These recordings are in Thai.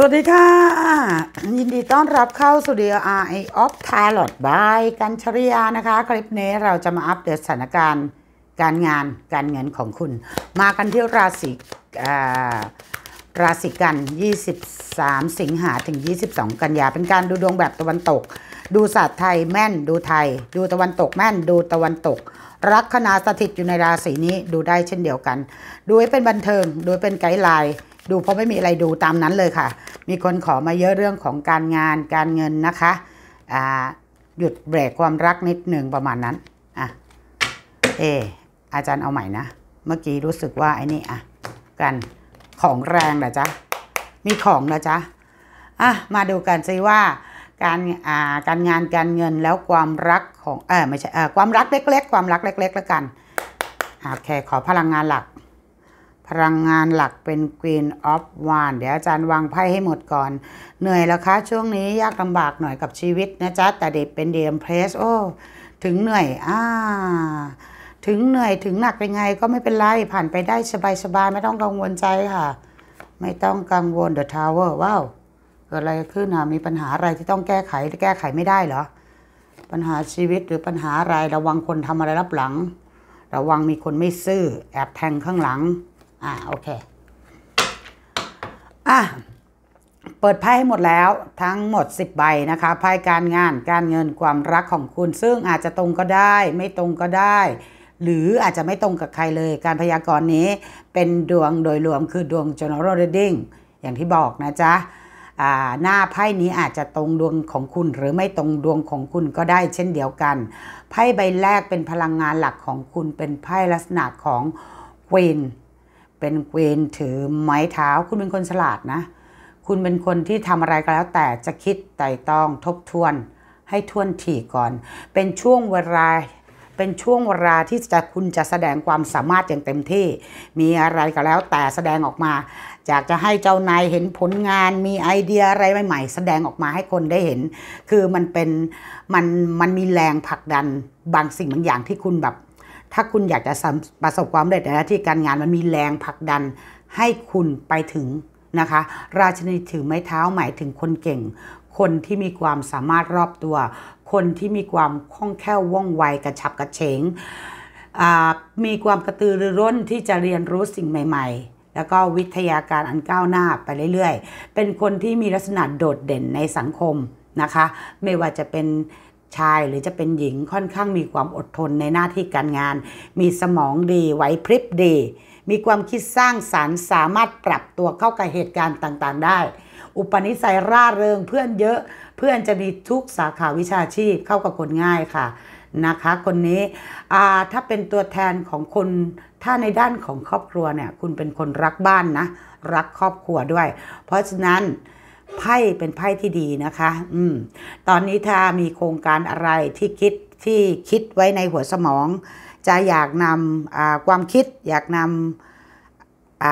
สวัสดีค่ะ ยินดีต้อนรับเข้าสู่อ r i of Tarot by กัญชริยานะคะ คลิปนี้เราจะมาอัปเดตสถานการณ์การงานการเงินของคุณ มากันที่ราศีราศีกัน 23 สิงหาถึง 22 กันยาเป็นการดูดวงแบบตะวันตก ดูศาสตร์ไทยแม่นดูไทย ดูตะวันตกแม่นดูตะวันตกรักคนาสถิตอยู่ในราศีนี้ดูได้เช่นเดียวกันดูให้เป็นบันเทิงดูเป็นไกด์ไลน์ดูเพราะไม่มีอะไรดูตามนั้นเลยค่ะ มีคนขอมาเยอะเรื่องของการงานการเงินนะคะหยุดเบรกความรักนิดหนึ่งประมาณนั้นอ่ะเออาจารย์เอาใหม่นะเมื่อกี้รู้สึกว่าไอ้นี่อ่ะกันของแรงนะจ๊ะมีของนะจ๊ะอ่ะมาดูกันซิว่าการอ่า การงานการเงินแล้วความรักของเออไม่ใช่เออความรักเล็ก ๆ ความรักเล็กๆแล้วกันโอเคขอพลังงานหลักพลังงานหลักเป็น Queen of w a n d เดี๋ยวอาจารย์วางไพ่ให้หมดก่อน เหนื่อยแล้วคะช่วงนี้ยากลำบากหน่อยกับชีวิตนะจ๊ะ แต่เด็กเป็นเดียมเพรสโอ้ ถึงเหนื่อย อ่า ถึงเหนื่อยถึงหนักเป็นไงก็ไม่เป็นไร ผ่านไปได้สบายสบายไม่ต้องกังวลใจค่ะ ไม่ต้องกังวล The Tower ว้าวเกิดอะไรขึ้นะมีปัญหาอะไรที่ต้องแก้ไขแก้ไขไม่ได้เหรอ ปัญหาชีวิตหรือปัญหาอะไรระวังคนทำอะไรรับหลัง ระวังมีคนไม่ซื่อแอบแทงข้างหลังอ่าโอเค อ่ะเปิดไพ่ให้หมดแล้วทั้งหมด 10 ใบนะคะไพ่การงานการเงินความรักของคุณซึ่งอาจจะตรงก็ได้ ไม่ตรงก็ได้ หรืออาจจะไม่ตรงกับใครเลยการพยากรณ์นี้เป็นดวงโดยรวมคือดวง general reading อย่างที่บอกนะจ๊ะหน้าไพ่นี้อาจจะตรงดวงของคุณหรือไม่ตรงดวงของคุณก็ได้เช่นเดียวกันไพ่ใบแรกเป็นพลังงานหลักของคุณเป็นไพ่ลักษณะของควีนเป็นควนถือไม้เท้า คุณเป็นคนฉลาดนะ คุณเป็นคนที่ทำอะไรก็แล้วแต่จะคิดไต่ตองทบทวนให้ทวนถี่ก่อน เป็นช่วงเวลาเป็นช่วงเวลาที่จะคุณจะแสดงความสามารถอย่างเต็มที่ มีอะไรก็แล้วแต่แสดงออกมาอยากจะให้เจ้านายเห็นผลงานมีไอเดียอะไรใหม่ ๆ แสดงออกมาให้คนได้เห็น คือมันเป็นมันมันมีแรงผลักดันบางสิ่งบางอย่างที่คุณแบบถ้าคุณอยากจะประสบความสำเร็จในหน้าที่การงานมันมีแรงผลักดันให้คุณไปถึงนะคะ ราชนีถือไม้เท้าหมายถึงคนเก่ง คนที่มีความสามารถรอบตัว คนที่มีความคล่องแคล่วว่องไว กระฉับกระเฉง มีความกระตือรือร้นที่จะเรียนรู้สิ่งใหม่ๆ แล้วก็วิทยาการอันก้าวหน้าไปเรื่อยๆ เป็นคนที่มีลักษณะโดดเด่นในสังคมนะคะ ไม่ว่าจะเป็นชายหรือจะเป็นหญิงค่อนข้างมีความอดทนในหน้าที่การงาน มีสมองดีไหวพริบดี มีความคิดสร้างสารรค์สามารถปรับตัวเข้ากับเหตุการณ์ต่างๆ ได้ อุปนิสัยร่าเริงเพื่อนเยอะเพื่อนจะมีทุกสาขาวิชาชีพ เข้ากับคนง่ายค่ะนะคะ คนนี้ถ้าเป็นตัวแทนของคนถ้าในด้านของครอบครัวเนี่ยคุณเป็นคนรักบ้านนะ รักครอบครัวด้วย เพราะฉะนั้นไพ่เป็นไพ่ที่ดีนะคะ อืม ตอนนี้ถ้ามีโครงการอะไรที่คิดที่คิดไว้ในหัวสมอง จะอยากนำความคิด อยากนำอ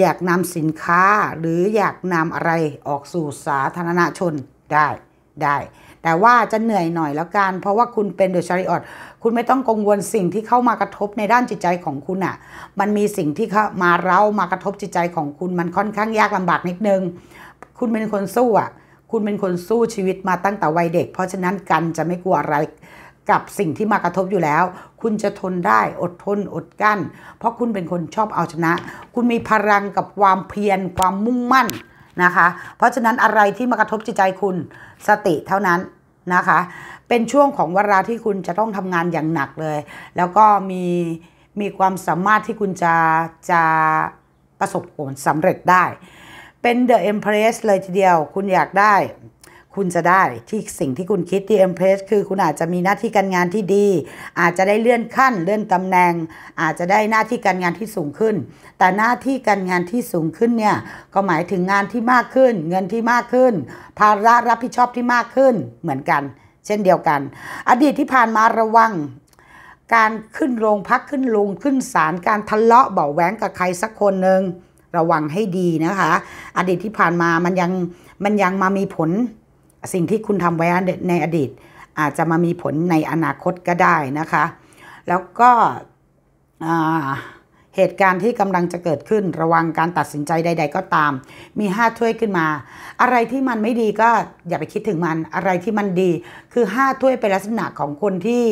อยากนำสินค้าหรืออยากนำอะไรออกสู่สาธารณชนได้ได้ แต่ว่าจะเหนื่อยหน่อยแล้วกันเพราะว่าคุณเป็นเดอะชาริออตคุณไม่ต้องกังวลสิ่งที่เข้ามากระทบในด้านจิตใจของคุณอะ่ะมันมีสิ่งที่เข้ามาเรามากระทบจิตใจ ของคุณมันค่อนข้างยากลำบากนิดนึง คุณเป็นคนสู้อะ่ะ คุณเป็นคนสู้ชีวิตมาตั้งแต่วัยเด็ก เพราะฉะนั้นกันจะไม่กลัวอะไร กับสิ่งที่มากระทบอยู่แล้ว คุณจะทนได้อดทนอดกั้น เพราะคุณเป็นคนชอบเอาชนะ คุณมีพลังกับความเพียรความมุ่งมั่นนะคะเพราะฉะนั้นอะไรที่มากระทบจิตใจคุณสติเท่านั้นนะคะ เป็นช่วงของเวลาที่คุณจะต้องทำงานอย่างหนักเลย แล้วก็มีมีความสามารถที่คุณจะจะประสบผลสำเร็จได้ เป็น The Empress เลยทีเดียวคุณอยากได้คุณจะได้ที่สิ่งที่คุณคิดที่เอ็มเพรสคือคุณอาจจะมีหน้าที่การงานที่ดี อาจจะได้เลื่อนขั้น เลื่อนตำแหน่งอาจจะได้หน้าที่การงานที่สูงขึ้น แต่หน้าที่การงานที่สูงขึ้นเนี่ยก็หมายถึงงานที่มากขึ้น เงินที่มากขึ้น ภาระรับผิดชอบที่มากขึ้นเหมือนกัน เช่นเดียวกัน อดีตที่ผ่านมาระวัง การขึ้นโรงพักขึ้นลงขึ้นศาลการทะเลาะเบาแหวงกับใครสักคนหนึ่งระวังให้ดีนะคะ อดีตที่ผ่านมามันยังมันยังมามีผลสิ่งที่คุณทำไว้ในอดีต อาจจะมามีผลในอนาคตก็ได้นะคะ แล้วก็เหตุการณ์ที่กำลังจะเกิดขึ้นระวังการตัดสินใจใด ๆ ก็ตาม มีห้าถ้วยขึ้นมา อะไรที่มันไม่ดีก็อย่าไปคิดถึงมัน อะไรที่มันดี คือห้าถ้วยเป็นลักษณะของคนที่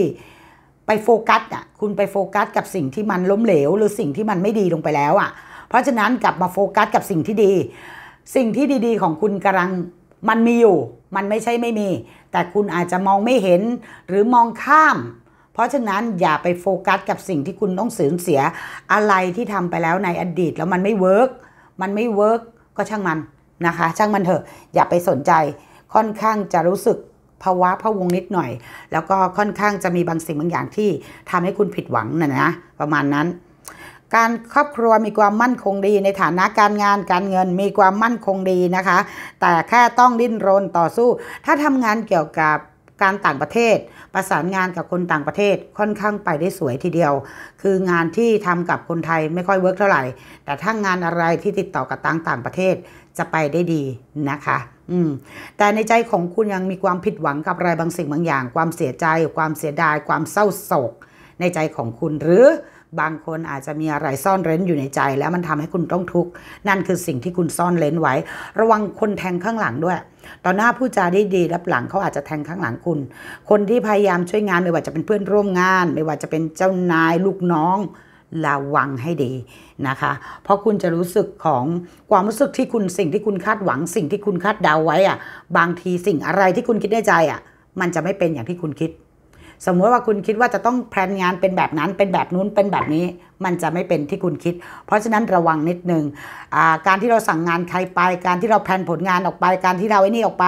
ไปโฟกัสอ่ะคุณไปโฟกัสกับสิ่งที่มันล้มเหลวหรือสิ่งที่มันไม่ดีลงไปแล้วอ่ะ เพราะฉะนั้นกลับมาโฟกัส กับสิ่งที่ดี สิ่งที่ดีๆของคุณกำลังมันมีอยู่มันไม่ใช่ไม่มี แต่คุณอาจจะมองไม่เห็นหรือมองข้าม เพราะฉะนั้นอย่าไปโฟกัสกับสิ่งที่คุณต้องสูญเสียอะไรที่ทำไปแล้วในอดีตแล้วมันไม่เวิร์กมันไม่ เวิร์กก็ช่างมันนะคะ ช่างมันเถอะอย่าไปสนใจ ค่อนข้างจะรู้สึกภาวะพะวงนิดหน่อย แล้วก็ค่อนข้างจะมีบางสิ่งบางอย่างที่ทำให้คุณผิดหวังนะนะประมาณนั้นการครอบครัวมีความมั่นคงดี ในฐานะการงาน การเงินมีความมั่นคงดีนะคะ แต่แค่ต้องดิ้นรนต่อสู้ ถ้าทำงานเกี่ยวกับการต่างประเทศ ประสานงานกับคนต่างประเทศค่อนข้างไปได้สวยทีเดียว คืองานที่ทำกับคนไทยไม่ค่อยเวิร์กเท่าไหร่แต่ถ้างานอะไรที่ติดต่อกับต่างต่างประเทศจะไปได้ดีนะคะแต่ในใจของคุณยังมีความผิดหวังกับอะไรบางสิ่งบางอย่าง ความเสียใจความเสียดาย ความเศร้าโศกในใจของคุณหรือบางคนอาจจะมีอะไรซ่อนเร้นอยู่ในใจแล้ว มันทำให้คุณต้องทุกข์นั่นคือสิ่งที่คุณซ่อนเร้นไว้ ระวังคนแทงข้างหลังด้วย ตอนหน้าผู้จาได้ดีรับหลังเขาอาจจะแทงข้างหลังคุณ คนที่พยายามช่วยงานไม่ว่าจะเป็นเพื่อนร่วมงานไม่ว่าจะเป็นเจ้านายลูกน้อง ระวังให้ดีนะคะ เพราะคุณจะรู้สึกของความรู้สึกที่คุณสิ่งที่คุณคาดหวังสิ่งที่คุณคาดเดาไว้อะบางทีสิ่งอะไรที่คุณคิดในใจอ่ะ มันจะไม่เป็นอย่างที่คุณคิดสมมติว่าคุณคิดว่าจะต้องแพลนงานเป็นแบบนั้น เป็นแบบนู้นเป็นแบบนี้ มันจะไม่เป็นที่คุณคิด เพราะฉะนั้นระวังนิดนึง การที่เราสั่งงานใครไป การที่เราแพลนผลงานออกไปการที่เราไอ้นี่ออกไป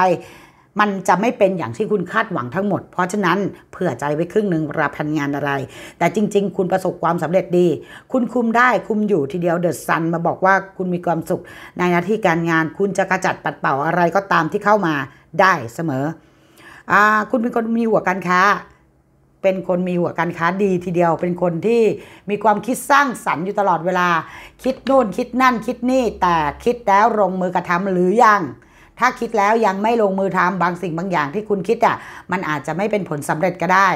มันจะไม่เป็นอย่างที่คุณคาดหวังทั้งหมด เพราะฉะนั้นเผื่อใจไว้ครึ่งหนึ่งราแผนงานอะไร แต่จริงๆคุณประสบความสำเร็จดี คุณคุมได้คุมอยู่ทีเดียวเดอะซัน มาบอกว่าคุณมีความสุขในหน้าที่การงาน คุณจะกระจัดปัดเป่าอะไรก็ตามที่เข้ามาได้เสมออคุณเป็นคนมีหัวการค้าเป็นคนมีหัวการค้าดีทีเดียวเป็นคนที่มีความคิดสร้างสรรค์อยู่ตลอดเวลา คิดนู่นคิดนั่นคิดนี่แต่คิดแล้ว ลงมือกระทำหรือยัง ถ้าคิดแล้วยังไม่ลงมือทำบางสิ่งบางอย่างที่คุณคิดอ่ะมันอาจจะไม่เป็นผลสำเร็จก็ได้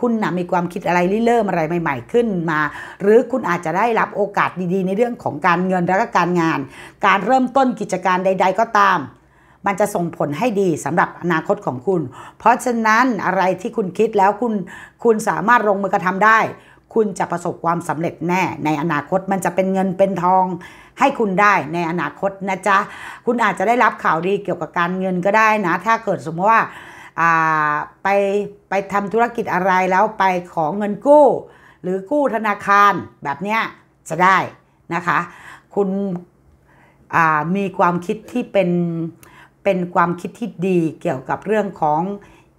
คุณนะมีความคิดอะไรริเริ่มอะไรใหม่ๆขึ้นมา หรือคุณอาจจะได้รับโอกาสดี ๆ ในเรื่องของการเงินและก็การงาน การเริ่มต้นกิจการใด ๆ ก็ตามมันจะส่งผลให้ดีสำหรับอนาคตของคุณ เพราะฉะนั้นอะไรที่คุณคิดแล้วคุณคุณสามารถลงมือกระทำได้ คุณจะประสบความสำเร็จแน่ในอนาคต มันจะเป็นเงินเป็นทองให้คุณได้ในอนาคตนะจ๊ะ คุณอาจจะได้รับข่าวดีเกี่ยวกับการเงินก็ได้นะถ้าเกิดสมมติว่าไป ไปทำธุรกิจอะไรแล้วไปขอเงินกู้หรือกู้ธนาคารแบบเนี้ยจะได้นะคะ คุณมีความคิดที่เป็นเป็นความคิดที่ดีเกี่ยวกับเรื่องของ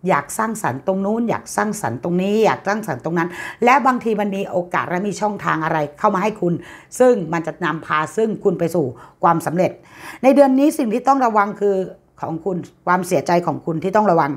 อยากสร้างสรรค์ตรงนู้น อยากสร้างสรรค์ตรงนี้ อยากสร้างสรรค์ตรงนั้น และบางทีมันมีโอกาสและมีช่องทางอะไรเข้ามาให้คุณ ซึ่งมันจะนำพาซึ่งคุณไปสู่ความสำเร็จ ในเดือนนี้สิ่งที่ต้องระวังคือของคุณ ความเสียใจของคุณที่ต้องระวัง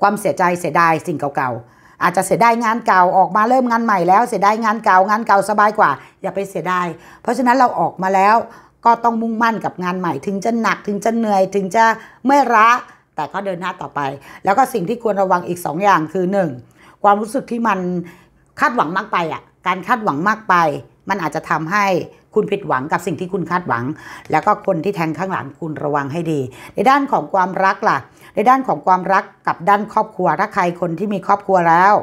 ความเสียใจเสียดายสิ่งเก่าๆ อาจจะเสียดายงานเก่าออกมาเริ่มงานใหม่แล้ว เสียดายงานเก่างานเก่าสบายกว่า อย่าไปเสียดายเพราะฉะนั้นเราออกมาแล้วก็ต้องมุ่งมั่นกับงานใหม่ถึงจะหนักถึงจะเหนื่อยถึงจะเมื่อราแต่ก็เดินหน้าต่อไป แล้วก็สิ่งที่ควรระวังอีก2อย่างคือ 1. ความรู้สึกที่มันคาดหวังมากไปอ่ะ การคาดหวังมากไป มันอาจจะทำให้คุณผิดหวังกับสิ่งที่คุณคาดหวัง แล้วก็คนที่แทงข้างหลังคุณระวังให้ดี ในด้านของความรักล่ะ ในด้านของความรักกับด้านครอบครัวถ้าใครคนที่มีครอบครัวแล้ว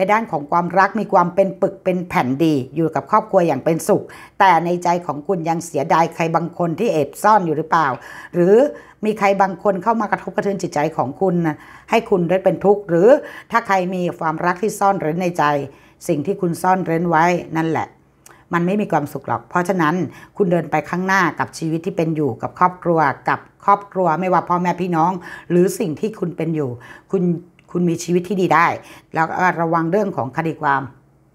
ในด้านของความรักมีความเป็นปึกเป็นแผ่นดี อยู่กับครอบครัวอย่างเป็นสุข แต่ในใจของคุณยังเสียดายใครบางคนที่เอบซ่อนอยู่หรือเปล่า หรือมีใครบางคนเข้ามากระทบกระเทือนจิตใจของคุณ ให้คุณได้เป็นทุกข์ หรือถ้าใครมีความรักที่ซ่อนเร้นในใจ สิ่งที่คุณซ่อนเร้นไว้นั่นแหละ มันไม่มีความสุขหรอก เพราะฉะนั้น คุณเดินไปข้างหน้ากับชีวิตที่เป็นอยู่กับครอบครัว กับครอบครัวไม่ว่าพ่อแม่พี่น้องหรือสิ่งที่คุณเป็นอยู่ คุณคุณมีชีวิตที่ดีได้ แล้วก็ระวังเรื่องของคดีความ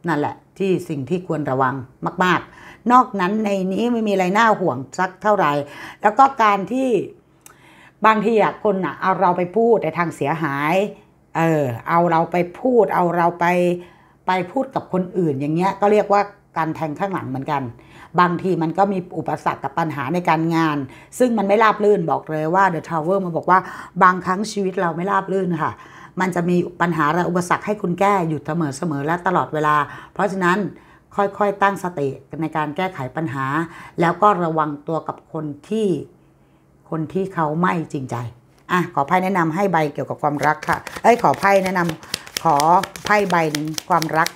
นั่นแหละที่สิ่งที่ควรระวังมาก ๆ นอกนั้นในนี้ไม่มีอะไรน่าห่วงสักเท่าไหร่ แล้วก็การที่บางทีอะคนอะเอาเราไปพูดในทางเสียหาย เออเอาเราไปพูดเอาเราไปไปพูดกับคนอื่นอย่างเงี้ยก็เรียกว่าการแทงข้างหลังเหมือนกัน บางทีมันก็มีอุปสรรคกับปัญหาในการงาน ซึ่งมันไม่ราบรื่นบอกเลยว่าเดอะทาวเวอร์มาบอกว่า บางครั้งชีวิตเราไม่ราบรื่นค่ะมันจะมีปัญหาและอุปสรรคให้คุณแก้อยู่เสมอเสมอและตลอดเวลา เพราะฉะนั้นค่อยๆ ตั้งสติในการแก้ไขปัญหา แล้วก็ระวังตัวกับคนที่คนที่เขาไม่จริงใจ อ่ะขอไพ่แนะนำให้ใบเกี่ยวกับความรักค่ะ เอ้ย ขอไพ่แนะนำขอไพ่ใบหนึ่งความรัก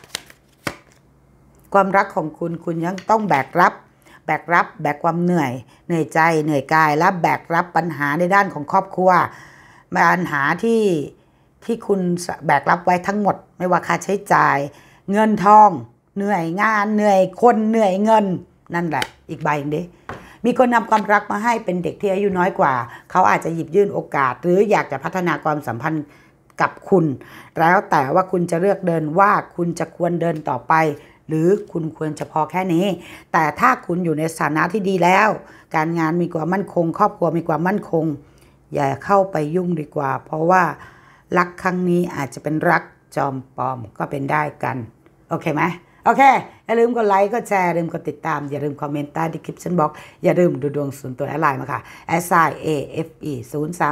ความรักของคุณคุณยังต้องแบกรับ แบกรับแบกความเหนื่อยเหนื่อยใจ เหนื่อยกายและแบกรับปัญหาในด้านของครอบครัวปัญหาที่ที่คุณแบกรับไว้ทั้งหมด ไม่ว่าค่าใช้จ่าย เงินทอง เหนื่อยงานเหนื่อยคนเหนื่อยเงินนั่นแหละ อีกใบนึงดิมีคนนำความรักมาให้เป็นเด็กที่อายุน้อยกว่าเขาอาจจะหยิบยื่นโอกาสหรืออยากจะพัฒนาความสัมพันธ์กับคุณ แล้วแต่ว่าคุณจะเลือกเดินว่าคุณจะควรเดินต่อไป หรือคุณควรจะพอแค่นี้ แต่ถ้าคุณอยู่ในสถานะที่ดีแล้ว การงานมีความมั่นคง ครอบครัวมีความมั่นคง อย่าเข้าไปยุ่งดีกว่า เพราะว่ารักครั้งนี้อาจจะเป็นรักจอมปลอมก็เป็นได้กัน โอเคไหมโอเค อย่าลืมกดไลค์กดแชร์ อย่าลืมกดติดตาม อย่าลืมคอมเมนต์ใต้ที่คลิปฉันบอกอย่าลืมดูดวงส่วนตัวแอดไลน์มาค่ะแอไซน์ AFE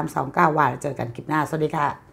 0329ว่าเจอกันคลิปหน้าสวัสดีค่ะ